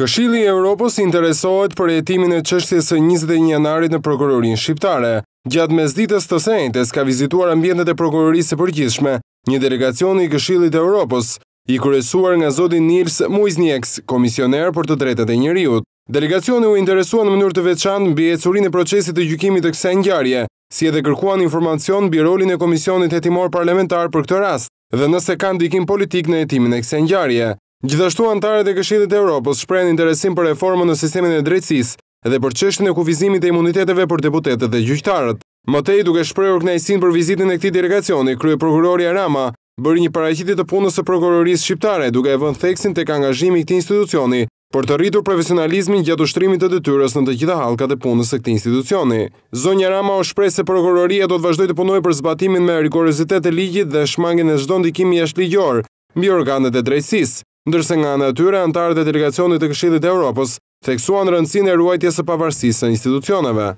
Këshili i Europos interesohet për jetimin e qështjes e 21 janarit në prokurorin shqiptare. Gjatë mes ditës të sejntes ka vizituar ambjendet e prokurorisë përgjithshme, një delegacion i këshillit të Europos, i kërësuar nga Zodin Nils Muiznieks, komisioner për të drejtet e njëriut. Delegacioni u interesuan në mënyrë të veçan në bje e curin e procesit të gjykimit të kse njarje, si edhe kërkuan informacion në rolin e komisionit e timor parlamentar për këtë rast, dhe nëse kanë dikim politik në etimin e kse njarje. Gjithashtu antarët e Këshillit të Evropës shprehin interesim për reformën në sistemin e drejtësisë dhe për çështjen e kufizimit të imuniteteve për deputetët dhe gjyqtarët. Matei duke shprehur kënaqësi për vizitën e këtij delegacioni, kryeprokurori Arama bëri një paraqitje të punës së prokurorisë shqiptare duke e vënë theksin tek angazhimi i këtij institucioni për të rritur profesionalizmin gjatë ushtrimit të detyrës në të gjitha halkat e punës së këtij institucioni. Zonja Rama u shpreh se prokuroria do të vazhdojë të punojë për zbatimin me rigorozitet të ligjit dhe shmangjen e çdo ndikimi jashtëligjor mbi organet e drejtësisë ndërse nga në atyre antarët e delegacionit e këshidit e Europës, theksuan rëndësin e ruajtjes e pavarësisë e institucioneve.